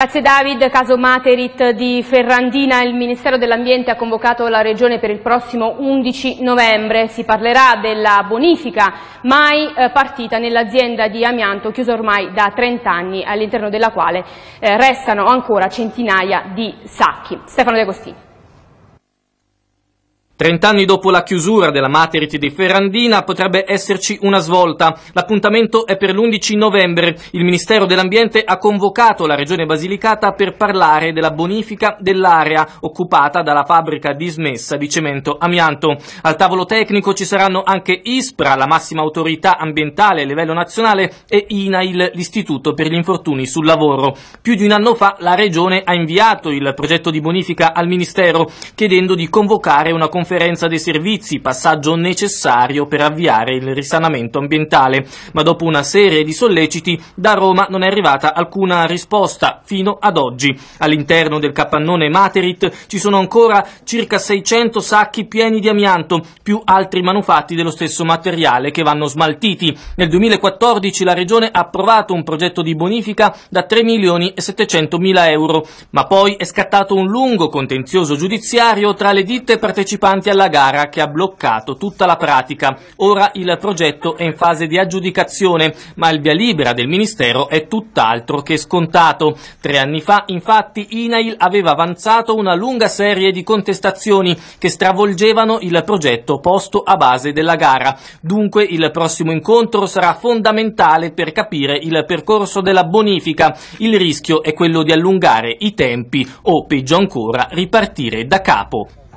Grazie David, caso Materit di Ferrandina, il Ministero dell'Ambiente ha convocato la Regione per il prossimo 11 novembre, si parlerà della bonifica mai eh, partita nell'azienda di amianto chiusa ormai da 30 anni all'interno della quale eh, restano ancora centinaia di sacchi. Stefano De Costini. Trent'anni dopo la chiusura della Materiti di Ferrandina potrebbe esserci una svolta. L'appuntamento è per l'11 novembre. Il Ministero dell'Ambiente ha convocato la Regione Basilicata per parlare della bonifica dell'area occupata dalla fabbrica dismessa di cemento amianto. Al tavolo tecnico ci saranno anche ISPRA, la massima autorità ambientale a livello nazionale, e INAIL, l'Istituto per gli infortuni sul lavoro. Più di un anno fa la Regione ha inviato il progetto di bonifica al Ministero chiedendo di convocare una conferenza interferenza dei servizi, passaggio necessario per avviare il risanamento ambientale. Ma dopo una serie di solleciti da Roma non è arrivata alcuna risposta fino ad oggi. All'interno del capannone Materit ci sono ancora circa 600 sacchi pieni di amianto, più altri manufatti dello stesso materiale che vanno smaltiti. Nel 2014 la Regione ha approvato un progetto di bonifica da 3 milioni e 700 mila euro, ma poi è scattato un lungo contenzioso giudiziario tra le ditte partecipanti partecipanti alla gara che ha bloccato tutta la pratica. Ora il progetto è in fase di aggiudicazione, ma il via libera del Ministero è tutt'altro che scontato. Tre anni fa, infatti, INAIL aveva avanzato una lunga serie di contestazioni che stravolgevano il progetto posto a base della gara. Dunque il prossimo incontro sarà fondamentale per capire il percorso della bonifica. Il rischio è quello di allungare i tempi o, peggio ancora, ripartire da capo.